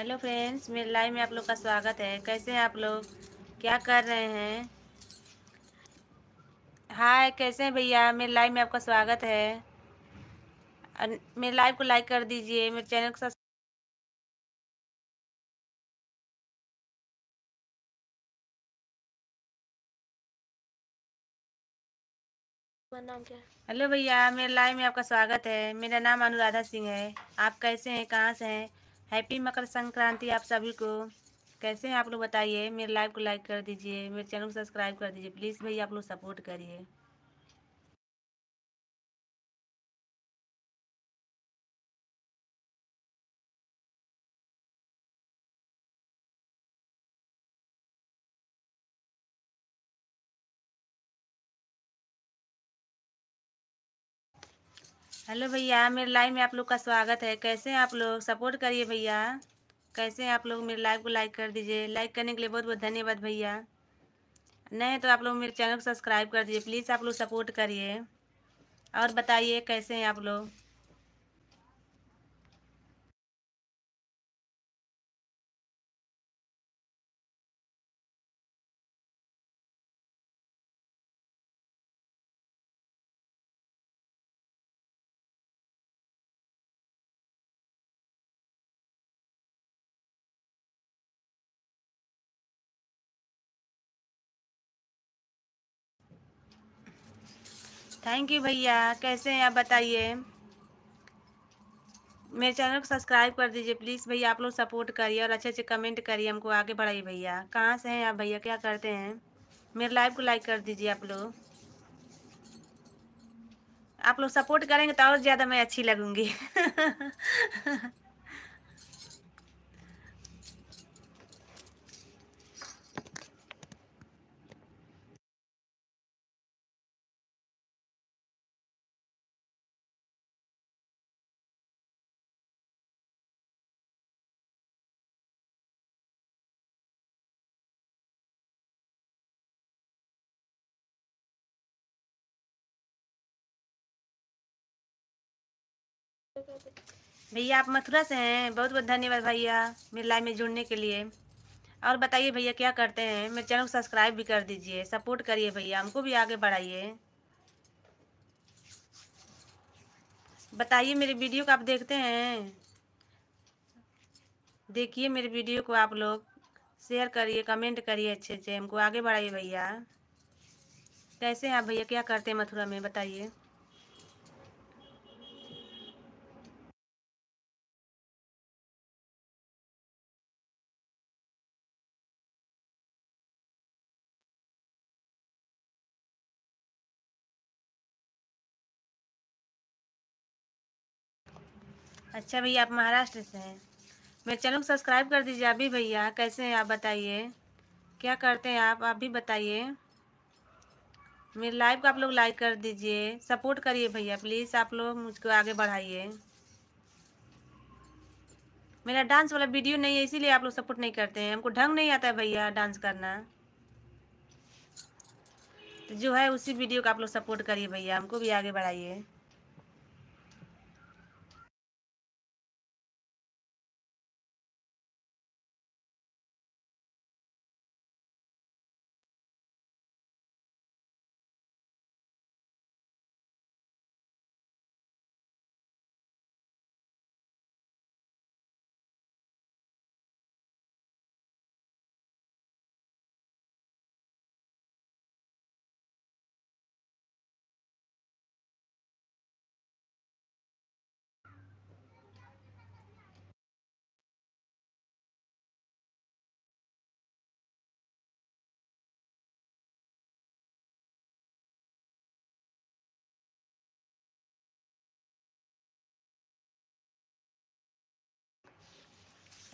hello friends मेरे live में आप लोग का स्वागत है कैसे हैं आप लोग क्या कर रहे हैं हाय कैसे हैं भैया मेरे लाइव में आपका स्वागत है मेरे लाइव को लाइक कर दीजिए मेरे चैनल को हेलो भैया मेरे लाइव में आपका स्वागत है मेरा नाम अनुराधा सिंह है आप कैसे हैं कहाँ से हैं हैप्पी मकर संक्रांति आप सभी को कैसे हैं आप लोग बताइए मेरे लाइव को लाइक कर दीजिए मेरे चैनल को सब्सक्राइब कर दीजिए प्लीज़ भैया आप लोग सपोर्ट करिए हेलो भैया मेरे लाइव में आप लोग का स्वागत है कैसे हैं आप लोग सपोर्ट करिए भैया कैसे आप लोग मेरे लाइव को लाइक कर दीजिए लाइक करने के लिए बहुत बहुत धन्यवाद भैया नहीं तो आप लोग मेरे चैनल को सब्सक्राइब कर दीजिए प्लीज़ आप लोग सपोर्ट करिए और बताइए कैसे हैं आप लोग थैंक यू भैया कैसे हैं आप बताइए मेरे चैनल को सब्सक्राइब कर दीजिए प्लीज़ भैया आप लोग सपोर्ट करिए और अच्छे अच्छे कमेंट करिए हमको आगे बढ़ाइए भैया कहाँ से हैं आप भैया क्या करते हैं मेरे लाइव को लाइक कर दीजिए आप लोग आप लोग सपोर्ट करेंगे तो और ज़्यादा मैं अच्छी लगूंगी भैया आप मथुरा से हैं बहुत बहुत धन्यवाद भैया मेरे लाइव में जुड़ने के लिए और बताइए भैया क्या करते हैं मेरे चैनल को सब्सक्राइब भी कर दीजिए सपोर्ट करिए भैया हमको भी आगे बढ़ाइए बताइए मेरे वीडियो को आप देखते हैं देखिए मेरे वीडियो को आप लोग शेयर करिए कमेंट करिए अच्छे अच्छे हमको आगे बढ़ाइए भैया कैसे हैं आप भैया क्या करते हैं मथुरा में बताइए अच्छा भैया आप महाराष्ट्र से हैं मेरे चैनल को सब्सक्राइब कर दीजिए अभी भैया कैसे हैं आप बताइए क्या करते हैं आप आप भी बताइए मेरे लाइव को आप लोग लाइक कर दीजिए सपोर्ट करिए भैया प्लीज़ आप लोग मुझको आगे बढ़ाइए मेरा डांस वाला वीडियो नहीं है इसीलिए आप लोग सपोर्ट नहीं करते हैं हमको ढंग नहीं आता है भैया डांस करना तो जो है उसी वीडियो का आप लोग सपोर्ट करिए भैया हमको भी आगे बढ़ाइए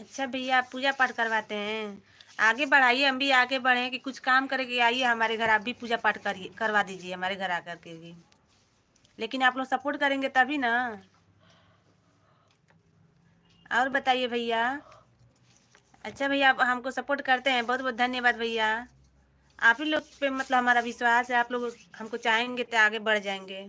अच्छा भैया आप पूजा पाठ करवाते हैं आगे बढ़ाइए हम भी आगे बढ़ें कि कुछ काम करके आइए हमारे घर आप भी पूजा पाठ करिए करवा दीजिए हमारे घर आकर के भी लेकिन आप लोग सपोर्ट करेंगे तभी ना और बताइए भैया अच्छा भैया आप हमको सपोर्ट करते हैं बहुत बहुत धन्यवाद भैया आप ही लोग पे मतलब हमारा विश्वास है आप लोग हमको चाहेंगे तो आगे बढ़ जाएंगे